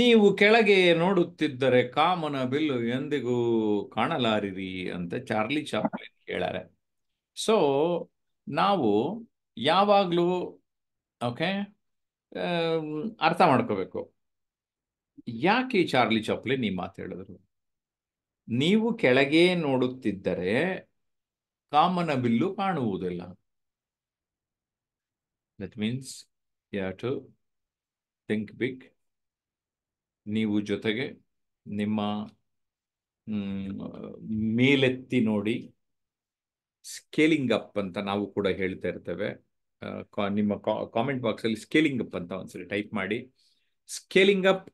ನೀವು ಕೆಳಗೆ ನೋಡುತ್ತಿದ್ದರೆ ಕಾಮನ ಬಿಲ್ಲು ಎಂದಿಗೂ ಕಾಣಲಾರಿರಿ ಅಂತ ಚಾರ್ಲಿ ಚಾಪ್ಲಿನ್ ಹೇಳಾರೆ ಸೊ ನಾವು ಯಾವಾಗಲೂ ಓಕೆ ಅರ್ಥ ಮಾಡ್ಕೋಬೇಕು ಯಾಕೆ ಚಾರ್ಲಿ ಚಾಪ್ಲಿನ್ ಈ ಮಾತು ನೀವು ಕೆಳಗೆ ನೋಡುತ್ತಿದ್ದರೆ ಕಾಮನ ಬಿಲ್ಲು ಕಾಣುವುದಿಲ್ಲ that means you to think big ನೀವು ಜೊತೆಗೆ ನಿಮ್ಮ ಮೇಲೆತ್ತಿ ನೋಡಿ ಸ್ಕೇಲಿಂಗ್ ಅಪ್ ಅಂತ ನಾವು ಕೂಡ ಹೇಳ್ತಾ ಇರ್ತೇವೆ ನಿಮ್ಮ ಕಾಮೆಂಟ್ ಬಾಕ್ಸಲ್ಲಿ ಸ್ಕೇಲಿಂಗ್ ಅಪ್ ಅಂತ ಒಂದ್ಸರಿ ಟೈಪ್ ಮಾಡಿ ಸ್ಕೇಲಿಂಗ್ ಅಪ್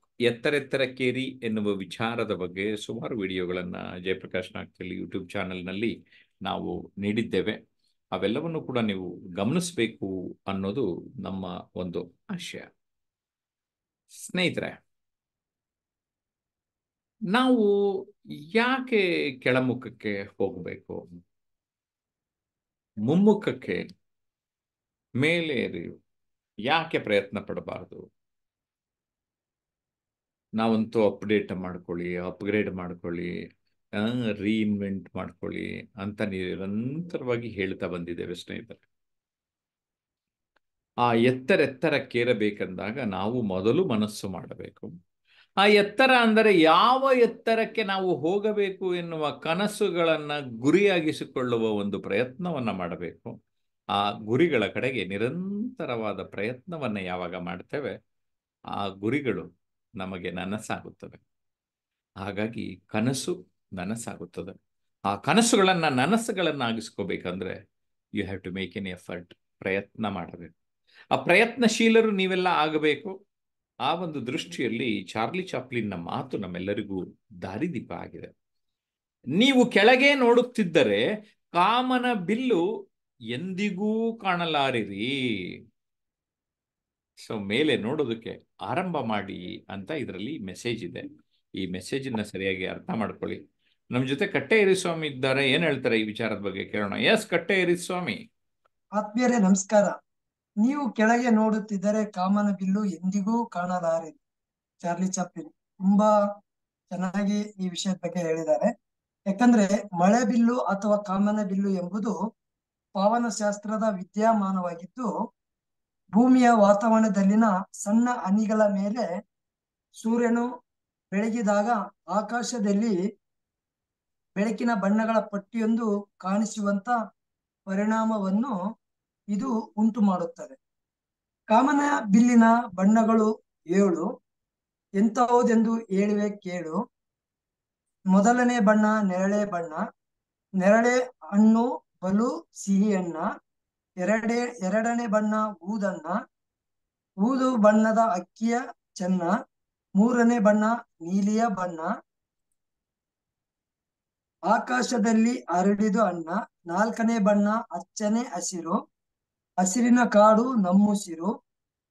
ಕೇರಿ ಎನ್ನುವ ವಿಚಾರದ ಬಗ್ಗೆ ಸುಮಾರು ವಿಡಿಯೋಗಳನ್ನು ಜಯಪ್ರಕಾಶ್ ನಾಗ್ತಲ್ಲಿ ಯೂಟ್ಯೂಬ್ ಚಾನಲ್ನಲ್ಲಿ ನಾವು ನೀಡಿದ್ದೇವೆ ಅವೆಲ್ಲವನ್ನು ಕೂಡ ನೀವು ಗಮನಿಸಬೇಕು ಅನ್ನೋದು ನಮ್ಮ ಒಂದು ಆಶಯ ಸ್ನೇಹಿತರೆ ನಾವು ಯಾಕೆ ಕೆಳಮುಖಕ್ಕೆ ಹೋಗಬೇಕು ಮುಮ್ಮುಖಕ್ಕೆ ಮೇಲೇರಿ ಯಾಕೆ ಪ್ರಯತ್ನ ಪಡಬಾರ್ದು ನಾವಂತೂ ಅಪ್ಡೇಟ್ ಮಾಡ್ಕೊಳ್ಳಿ ಅಪ್ಗ್ರೇಡ್ ಮಾಡ್ಕೊಳ್ಳಿ ರೀಇನ್ವೆಂಟ್ ಮಾಡ್ಕೊಳ್ಳಿ ಅಂತ ನಿರಂತರವಾಗಿ ಹೇಳ್ತಾ ಬಂದಿದ್ದೇವೆ ಸ್ನೇಹಿತರೆ ಆ ಎತ್ತರೆತ್ತರಕ್ಕೇರಬೇಕೆಂದಾಗ ನಾವು ಮೊದಲು ಮನಸ್ಸು ಮಾಡಬೇಕು ಆ ಎತ್ತರ ಅಂದರೆ ಯಾವ ಎತ್ತರಕ್ಕೆ ನಾವು ಹೋಗಬೇಕು ಎನ್ನುವ ಕನಸುಗಳನ್ನು ಗುರಿಯಾಗಿಸಿಕೊಳ್ಳುವ ಒಂದು ಪ್ರಯತ್ನವನ್ನು ಮಾಡಬೇಕು ಆ ಗುರಿಗಳ ಕಡೆಗೆ ನಿರಂತರವಾದ ಪ್ರಯತ್ನವನ್ನು ಯಾವಾಗ ಮಾಡ್ತೇವೆ ಆ ಗುರಿಗಳು ನಮಗೆ ನನಸಾಗುತ್ತವೆ ಹಾಗಾಗಿ ಕನಸು ನನಸಾಗುತ್ತದೆ ಆ ಕನಸುಗಳನ್ನು ನನಸುಗಳನ್ನಾಗಿಸ್ಕೋಬೇಕಂದ್ರೆ you have to make an effort ಪ್ರಯತ್ನ ಮಾಡಬೇಕು ಆ ಪ್ರಯತ್ನಶೀಲರು ನೀವೆಲ್ಲ ಆಗಬೇಕು ಆ ಒಂದು ದೃಷ್ಟಿಯಲ್ಲಿ ಚಾರ್ಲಿ ಚಾಪ್ಲಿನ್ನ ಮಾತು ನಮ್ಮೆಲ್ಲರಿಗೂ ದಾರಿದೀಪ ಆಗಿದೆ ನೀವು ಕೆಳಗೆ ನೋಡುತ್ತಿದ್ದರೆ ಕಾಮನ ಬಿಲ್ಲು ಎಂದಿಗೂ ಕಾಣಲಾರಿರಿ ಸೊ ಮೇಲೆ ನೋಡೋದಕ್ಕೆ ಆರಂಭ ಮಾಡಿ ಅಂತ ಇದರಲ್ಲಿ ಮೆಸೇಜ್ ಇದೆ ಈ ಮೆಸೇಜನ್ನ ಸರಿಯಾಗಿ ಅರ್ಥ ಮಾಡ್ಕೊಳ್ಳಿ ನಮ್ ಜೊತೆ ಕಟ್ಟೇರಿ ಸ್ವಾಮಿ ಇದ್ದಾರೆ ಏನ್ ಹೇಳ್ತಾರೆ ಈ ವಿಚಾರದ ಬಗ್ಗೆ ಕೇಳೋಣ ಎಸ್ ಕಟ್ಟೇರಿ ಸ್ವಾಮಿ ಆತ್ಮೀಯರೇ ನಮಸ್ಕಾರ ನೀವು ಕೆಳಗೆ ನೋಡುತ್ತಿದ್ದರೆ ಕಾಮನ ಬಿಲ್ಲು ಎಂದಿಗೂ ಕಾಣಲಾರಿದೆ ಚಾರ್ಲಿ ಚಾಪ್ಲಿನ್ ತುಂಬಾ ಚೆನ್ನಾಗಿ ಈ ವಿಷಯದ ಬಗ್ಗೆ ಹೇಳಿದ್ದಾರೆ ಯಾಕಂದ್ರೆ ಮಳೆ ಬಿಲ್ಲು ಅಥವಾ ಕಾಮನ ಬಿಲ್ಲು ಎಂಬುದು ಶಾಸ್ತ್ರದ ವಿದ್ಯಮಾನವಾಗಿದ್ದು ಭೂಮಿಯ ವಾತಾವರಣದಲ್ಲಿನ ಸಣ್ಣ ಹನಿಗಳ ಮೇಲೆ ಸೂರ್ಯನು ಬೆಳಗಿದಾಗ ಆಕಾಶದಲ್ಲಿ ಬೆಳಕಿನ ಬಣ್ಣಗಳ ಪಟ್ಟಿಯೊಂದು ಕಾಣಿಸುವಂತ ಪರಿಣಾಮವನ್ನು ಇದು ಉಂಟು ಮಾಡುತ್ತದೆ ಕಾಮನ ಬಿಲ್ಲಿನ ಬಣ್ಣಗಳು ಏಳು ಎಂತಹುದೆಂದು ಹೇಳುವೆ ಕೇಳು ಮೊದಲನೇ ಬಣ್ಣ ನೆರಳೆ ಬಣ್ಣ ನೆರಳೆ ಹಣ್ಣು ಬಲು ಸಿಹಿ ಅಣ್ಣ ಎರಡೇ ಎರಡನೇ ಬಣ್ಣ ಊದಣ್ಣ ಊದು ಬಣ್ಣದ ಅಕ್ಕಿಯ ಚೆನ್ನ ಮೂರನೇ ಬಣ್ಣ ನೀಲಿಯ ಬಣ್ಣ ಆಕಾಶದಲ್ಲಿ ಅರಳಿದು ಅಣ್ಣ ನಾಲ್ಕನೇ ಬಣ್ಣ ಅಚ್ಚನೆ ಹಸಿರು ಹಸಿರಿನ ಕಾಡು ನಮ್ಮುಸಿರು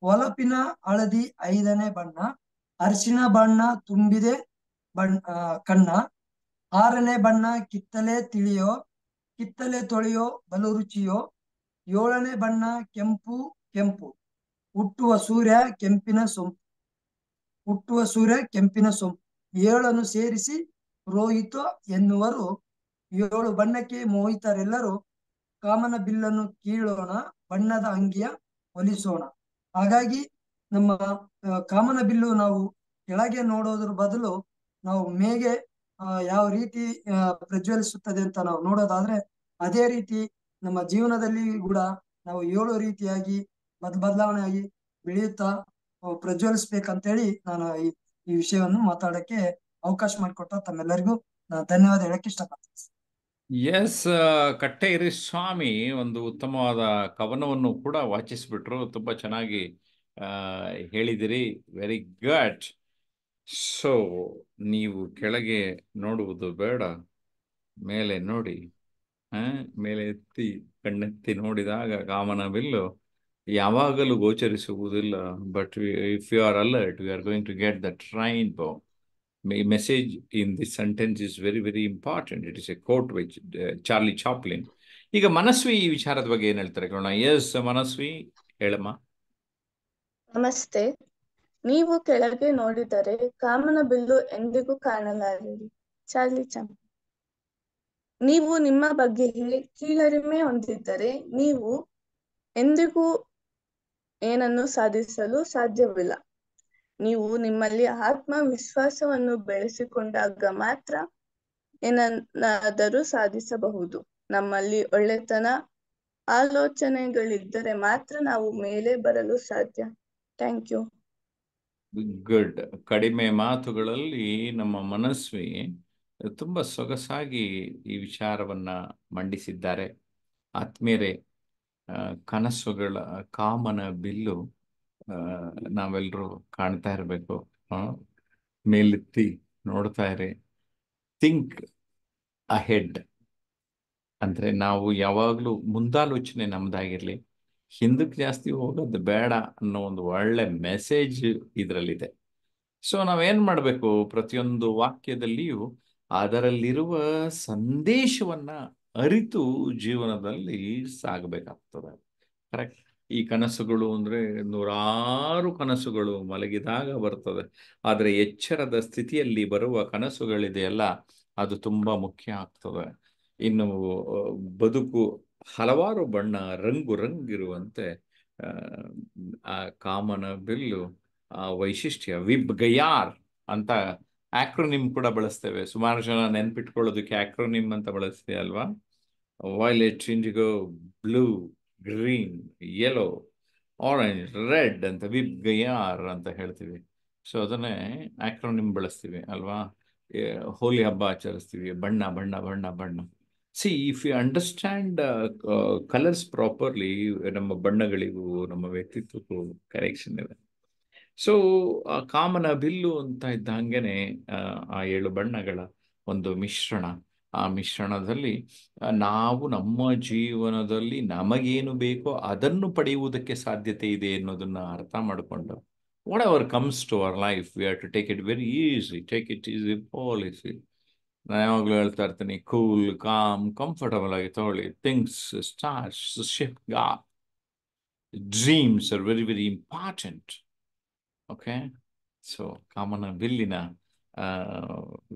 ಹೊಲಪಿನ ಹಳದಿ ಐದನೇ ಬಣ್ಣ ಅರಿಶಿನ ಬಣ್ಣ ತುಂಬಿದೆ ಬಣ್ಣ ಕಣ್ಣ ಆರನೇ ಬಣ್ಣ ಕಿತ್ತಲೆ ತಿಳಿಯೋ ಕಿತ್ತಲೆ ತೊಳೆಯೋ ಬಲು ರುಚಿಯೋ ಏಳನೇ ಬಣ್ಣ ಕೆಂಪು ಕೆಂಪು ಹುಟ್ಟುವ ಸೂರ್ಯ ಕೆಂಪಿನ ಸೊಂಪು ಹುಟ್ಟುವ ಸೂರ್ಯ ಕೆಂಪಿನ ಸೊಂಪು ಏಳನ್ನು ಸೇರಿಸಿ ರೋಹಿತ ಎನ್ನುವರು ಏಳು ಬಣ್ಣಕ್ಕೆ ಮೋಹಿತರೆಲ್ಲರೂ ಕಾಮನ ಬಿಲ್ಲನ್ನು ಕೀಳೋಣ ಬಣ್ಣದ ಅಂಗಿಯ ಒಲಿಸೋಣ ಹಾಗಾಗಿ ನಮ್ಮ ಕಾಮನ ಬಿಲ್ಲು ನಾವು ಕೆಳಗೆ ನೋಡೋದ್ರ ಬದಲು ನಾವು ಮೇಗೆ ಯಾವ ರೀತಿ ಪ್ರಜ್ವಲಿಸುತ್ತದೆ ಅಂತ ನಾವು ನೋಡೋದಾದ್ರೆ ಅದೇ ರೀತಿ ನಮ್ಮ ಜೀವನದಲ್ಲಿ ಕೂಡ ನಾವು ಏಳು ರೀತಿಯಾಗಿ ಬದ್ ಬದಲಾವಣೆ ಆಗಿ ಬೆಳೆಯುತ್ತಾ ಹೇಳಿ ನಾನು ಈ ಈ ವಿಷಯವನ್ನು ಮಾತಾಡಕ್ಕೆ ಅವಕಾಶ ಮಾಡಿಕೊಟ್ಟ ತಮ್ಮೆಲ್ಲರಿಗೂ ನಾನು ಧನ್ಯವಾದ ಹೇಳಕ್ಕೆ ಇಷ್ಟಪಡ್ತೀನಿ ಎಸ್ ಕಟ್ಟೇರಿ ಸ್ವಾಮಿ ಒಂದು ಉತ್ತಮವಾದ ಕವನವನ್ನು ಕೂಡ ವಾಚಿಸ್ಬಿಟ್ರು ತುಂಬ ಚೆನ್ನಾಗಿ ಹೇಳಿದಿರಿ ವೆರಿ ಗಡ್ ಸೊ ನೀವು ಕೆಳಗೆ ನೋಡುವುದು ಬೇಡ ಮೇಲೆ ನೋಡಿ ಮೇಲೆ ಎತ್ತಿ ಕಣ್ಣೆತ್ತಿ ನೋಡಿದಾಗ ಕಾಮನ ಬಿಲ್ಲು ಯಾವಾಗಲೂ ಗೋಚರಿಸುವುದಿಲ್ಲ but if you are alert we are going to get the rainbow message in this sentence is very, very important. It is a quote which uh, Charlie Chaplin. ಈಗ ಮನಸ್ವಿ ಈ ವಿಚಾರದ ಬಗ್ಗೆ ಏನ್ ಹೇಳ್ತಾರೆ ಕಣ ಎಸ್ ಮನಸ್ವಿ ಹೇಳಮ್ಮ ನಮಸ್ತೆ ನೀವು ಕೆಳಗೆ ನೋಡಿದರೆ ಕಾಮನ ಬಿಲ್ಲು ಎಂದಿಗೂ ಕಾಣಲಾರಿರಿ ಚಾರ್ಲಿ ಚಂಪ್ ನೀವು ನಿಮ್ಮ ಬಗ್ಗೆ ಕೀಳರಿಮೆ ಹೊಂದಿದ್ದರೆ ನೀವು ಎಂದಿಗೂ ಏನನ್ನು ಸಾಧಿಸಲು ಸಾಧ್ಯವಿಲ್ಲ ನೀವು ನಿಮ್ಮಲ್ಲಿ ಆತ್ಮವಿಶ್ವಾಸವನ್ನು ಬೆಳೆಸಿಕೊಂಡಾಗ ಮಾತ್ರ ಏನನ್ನಾದರೂ ಸಾಧಿಸಬಹುದು ನಮ್ಮಲ್ಲಿ ಒಳ್ಳೆತನ ಆಲೋಚನೆಗಳಿದ್ದರೆ ಮಾತ್ರ ನಾವು ಮೇಲೆ ಬರಲು ಸಾಧ್ಯ ಥ್ಯಾಂಕ್ ಯು ಗುಡ್ ಕಡಿಮೆ ಮಾತುಗಳಲ್ಲಿ ನಮ್ಮ ಮನಸ್ವಿ ತುಂಬಾ ಸೊಗಸಾಗಿ ಈ ವಿಚಾರವನ್ನ ಮಂಡಿಸಿದ್ದಾರೆ ಆತ್ಮೀಯರೇ ಕನಸುಗಳ ಕಾಮನ ಬಿಲ್ಲು ನಾವೆಲ್ಲರೂ ಕಾಣ್ತಾ ಇರಬೇಕು ಮೇಲೆತ್ತಿ ನೋಡ್ತಾ ಇರಿ ಥಿಂಕ್ ಹೆಡ್ ಅಂದರೆ ನಾವು ಯಾವಾಗಲೂ ಮುಂದಾಲೋಚನೆ ನಮ್ಮದಾಗಿರಲಿ ಹಿಂದಕ್ಕೆ ಜಾಸ್ತಿ ಹೋಗೋದು ಬೇಡ ಅನ್ನೋ ಒಂದು ಒಳ್ಳೆ ಮೆಸೇಜ್ ಇದರಲ್ಲಿದೆ ಸೊ ನಾವೇನು ಮಾಡಬೇಕು ಪ್ರತಿಯೊಂದು ವಾಕ್ಯದಲ್ಲಿಯೂ ಅದರಲ್ಲಿರುವ ಸಂದೇಶವನ್ನು ಅರಿತು ಜೀವನದಲ್ಲಿ ಸಾಗಬೇಕಾಗ್ತದೆ ಕರೆಕ್ಟ್ ಈ ಕನಸುಗಳು ಅಂದರೆ ನೂರಾರು ಕನಸುಗಳು ಮಲಗಿದಾಗ ಬರ್ತದೆ ಆದರೆ ಎಚ್ಚರದ ಸ್ಥಿತಿಯಲ್ಲಿ ಬರುವ ಕನಸುಗಳಿದೆಯಲ್ಲ ಅದು ತುಂಬ ಮುಖ್ಯ ಆಗ್ತದೆ ಇನ್ನು ಬದುಕು ಹಲವಾರು ಬಣ್ಣ ರಂಗು ರಂಗಿರುವಂತೆ ಆ ಕಾಮನ ಬಿಲ್ಲು ಆ ವೈಶಿಷ್ಟ್ಯ ವಿಬ್ ಗಯಾರ್ ಅಂತ ಆಕ್ರೋನಿಮ್ ಕೂಡ ಬಳಸ್ತೇವೆ ಸುಮಾರು ಜನ ನೆನ್ಪಿಟ್ಕೊಳ್ಳೋದಕ್ಕೆ ಆಕ್ರೋನಿಮ್ ಅಂತ ಬಳಸ್ತೇವೆ ಅಲ್ವಾ violet indigo blue green yellow orange red ಅಂತ ವಿಬ್ ಗಯಾರ್ ಅಂತ ಹೇಳ್ತೀವಿ ಸೊ ಅದನ್ನೇ ಆಕ್ರೋನಿಮ್ ಬಳಸ್ತೀವಿ ಅಲ್ವಾ ಹೋಲಿ ಹಬ್ಬ ಆಚರಿಸ್ತೀವಿ ಬಣ್ಣ ಬಣ್ಣ ಬಣ್ಣ ಬಣ್ಣ see if you understand colours properly ನಮ್ಮ ಬಣ್ಣಗಳಿಗೂ ನಮ್ಮ ವ್ಯಕ್ತಿತ್ವಕ್ಕೂ ಕರೆಕ್ಷನ್ ಇದೆ ಸೊ ಕಾಮನ ಬಿಲ್ಲು ಅಂತ ಇದ್ದ ಹಾಗೇನೆ ಆ ಏಳು ಬಣ್ಣಗಳ ಒಂದು ಮಿಶ್ರಣ ಆ ಮಿಶ್ರಣದಲ್ಲಿ ನಾವು ನಮ್ಮ ಜೀವನದಲ್ಲಿ ನಮಗೇನು ಬೇಕೋ ಅದನ್ನು ಪಡೆಯುವುದಕ್ಕೆ ಸಾಧ್ಯತೆ ಇದೆ ಅನ್ನೋದನ್ನ ಅರ್ಥ ಮಾಡಿಕೊಂಡು whatever comes to our life we are to take it very easy take it easy all easy ನಾನು ಯಾವಾಗಲೂ ಹೇಳ್ತಾ ಇರ್ತೀನಿ ಕೂಲ್ ಕಾಮ್ ಕಂಫರ್ಟಬಲ್ ಆಗಿ ತಗೊಳ್ಳಿ ಥಿಂಗ್ಸ್ ಸ್ಟಾರ್ಸ್ ಶಿಪ್ ಗಾ dreams are very very important okay so ಕಾಮನ್ ಬಿಲ್ಲಿನ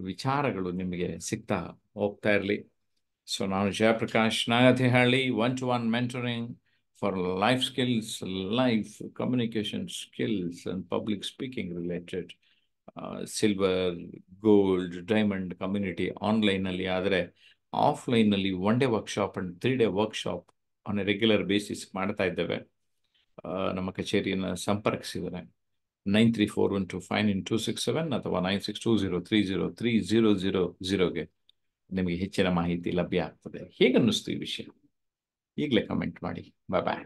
ವಿಚಾರಗಳು ನಿಮಗೆ ಸಿಗ್ತಾ ಹೋಗ್ತಾ ಇರಲಿ ಸೊ ನಾನು Jayaprakash Nagatihalli one to one mentoring for life skills life communication skills and public speaking related silver gold diamond community ಆನ್ಲೈನಲ್ಲಿ ಆದರೆ ಆಫ್ಲೈನಲ್ಲಿ one day workshop and three day workshop on a regular basis ಮಾಡ್ತಾ ಇದ್ದೇವೆ ನಮ್ಮ ಕಚೇರಿಯನ್ನು ಸಂಪರ್ಕಿಸಿದರೆ nine three four one two five in two six seven ಅಥವಾ nine six two zero three zero three zero zero ಝೀರೋಗೆ ನಿಮಗೆ ಹೆಚ್ಚಿನ ಮಾಹಿತಿ ಲಭ್ಯ ಆಗ್ತದೆ ಹೇಗನ್ನಿಸ್ತು ಈ ವಿಷಯ ಈಗಲೇ ಕಮೆಂಟ್ ಮಾಡಿ ಬಾಯ್ ಬಾಯ್